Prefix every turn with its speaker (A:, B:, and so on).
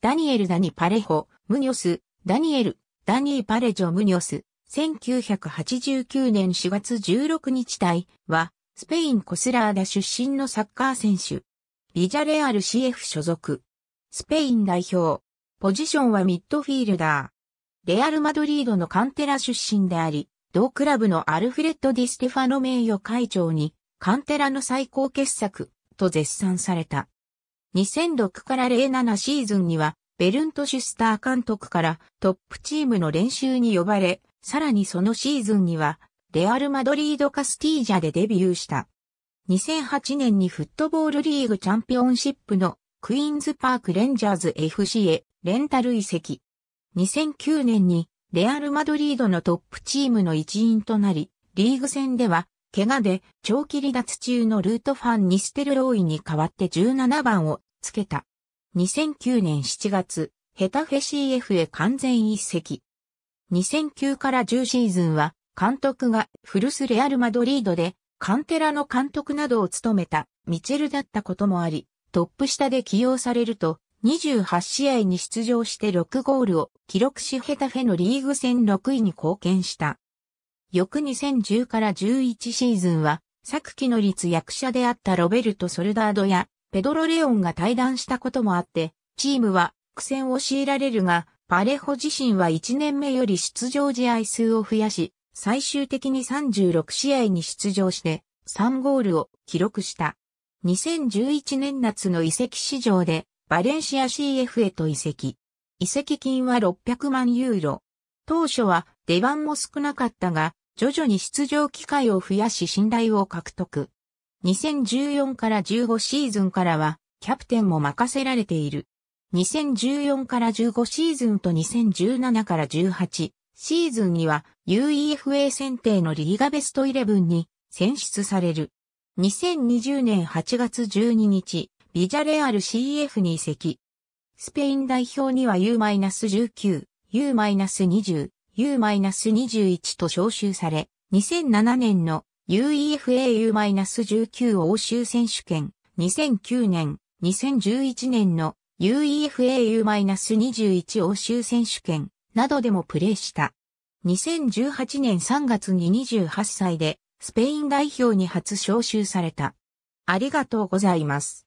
A: ダニエル・ダニ・パレホ、ムニョス、ダニエル、ダニー・パレジョ・ムニョス、1989年4月16日対は、スペインコスラーダ出身のサッカー選手。ビジャレアル CF 所属。スペイン代表。ポジションはミッドフィールダー。レアル・マドリードのカンテラ出身であり、同クラブのアルフレッド・ディ・ステファノ名誉会長に、カンテラの最高傑作、と絶賛された。2006から07シーズンには、ベルント・シュスター監督からトップチームの練習に呼ばれ、さらにそのシーズンには、レアル・マドリード・カスティージャでデビューした。2008年にフットボールリーグチャンピオンシップのクイーンズパークレンジャーズ FC へレンタル移籍。2009年にレアル・マドリードのトップチームの一員となり、リーグ戦では怪我で長期離脱中のルートファン・ニステルローイに代わって17番をつけた。2009年7月、ヘタフェ CF へ完全一席。2009から10シーズンは、監督がフルスレアル・マドリードで、カンテラの監督などを務めたミチェルだったこともあり、トップ下で起用されると、28試合に出場して6ゴールを記録しヘタフェのリーグ戦6位に貢献した。翌2010から11シーズンは、昨期の立役者であったロベルト・ソルダードやペドロ・レオンが対談したこともあって、チームは苦戦を強いられるが、パレホ自身は1年目より出場試合数を増やし、最終的に36試合に出場して3ゴールを記録した。2011年夏の移籍市場でバレンシア CF へと移籍。移籍金は600万ユーロ。当初は出番も少なかったが、徐々に出場機会を増やし信頼を獲得。2014から15シーズンからは、キャプテンも任せられている。2014から15シーズンと2017から18シーズンには UEFA 選定のリーガベスト11に選出される。2020年8月12日、ビジャレアル CF に移籍。スペイン代表には U-19、U-20、U-21 と招集され、2007年の UEFAU-19 欧州選手権、2009年、2011年の UEFAU-21 欧州選手権などでもプレーした。2018年3月に28歳でスペイン代表に初招集された。ありがとうございます。